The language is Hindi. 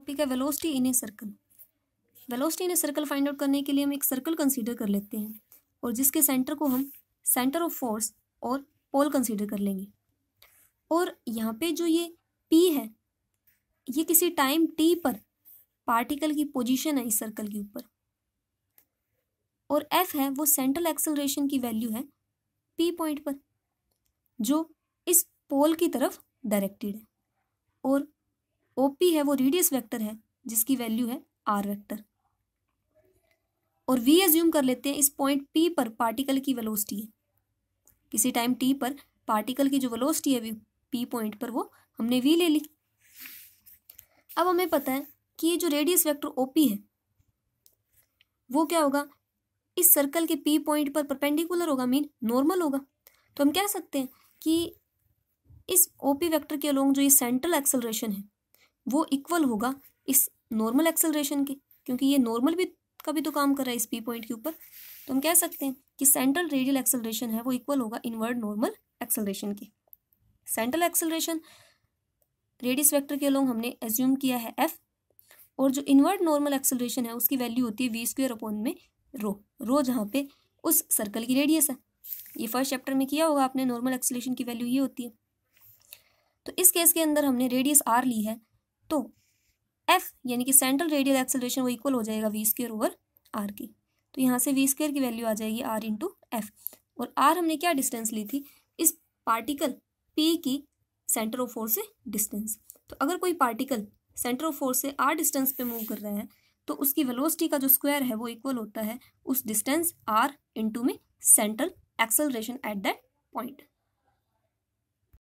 टॉपिक है velocity in a circle velocity in a circle find out करने के लिए हम एक सर्कल कंसीडर कर लेते हैं और जिसके सेंटर को हम सेंटर ऑफ फोर्स और पोल कंसीडर कर लेंगे और यहाँ पे जो ये पी है ये किसी टाइम टी पर पार्टिकल की पोजीशन है इस सर्कल के ऊपर और एफ है वो सेंट्रल एक्सेलरेशन की वैल्यू है पी पॉइंट पर जो इस पोल की तरफ डायरेक्टेड है और ओ पी है वो रेडियस वेक्टर है जिसकी वैल्यू है आर वेक्टर और वी एज्यूम कर लेते हैं इस पॉइंट पी पर पार्टिकल की वेलोसिटी है किसी टाइम टी पर पार्टिकल की जो वेलोसिटी है पी पॉइंट पर वो हमने वी ले ली अब हमें पता है कि ये जो रेडियस वेक्टर ओपी है वो क्या होगा इस सर्कल के पी पॉइंट पर परपेंडिकुलर होगा मीन नॉर्मल होगा तो हम कह सकते हैं कि इस ओपी वेक्टर के अलोंग जो ये सेंट्रल एक्सेलरेशन है वो इक्वल होगा इस नॉर्मल एक्सेलरेशन के क्योंकि ये नॉर्मल भी का भी तो काम कर रहा है इस पी पॉइंट के ऊपर तो हम कह सकते हैं कि सेंट्रल रेडियल एक्सेलरेशन है वो इक्वल होगा इनवर्ड नॉर्मल एक्सेलरेशन के सेंट्रल एक्सेलरेशन रेडियस वेक्टर के अलोंग हमने एज्यूम किया है एफ और जो इनवर्ड नॉर्मल एक्सेलरेशन है उसकी वैल्यू होती है वी स्क्वेयर अपॉन में रो रो जहाँ पे उस सर्कल की रेडियस है ये फर्स्ट चैप्टर में किया होगा आपने नॉर्मल एक्सेलरेशन की वैल्यू ये होती है तो इस केस के अंदर हमने रेडियस आर ली है तो एफ यानी कि सेंट्रल रेडियल एक्सेलरेशन वो इक्वल हो जाएगा वी स्केयर ओवर आर की तो यहाँ से वी स्केयर की वैल्यू आ जाएगी आर इंटू एफ और आर हमने क्या डिस्टेंस ली थी इस पार्टिकल पी की सेंटर ऑफ फोर्स से डिस्टेंस तो अगर कोई पार्टिकल सेंटर ऑफ फोर्स से आर डिस्टेंस पे मूव कर रहा है तो उसकी वेलोसिटी का जो स्क्वायर है वो इक्वल होता है उस डिस्टेंस आर इंटू में central acceleration at that point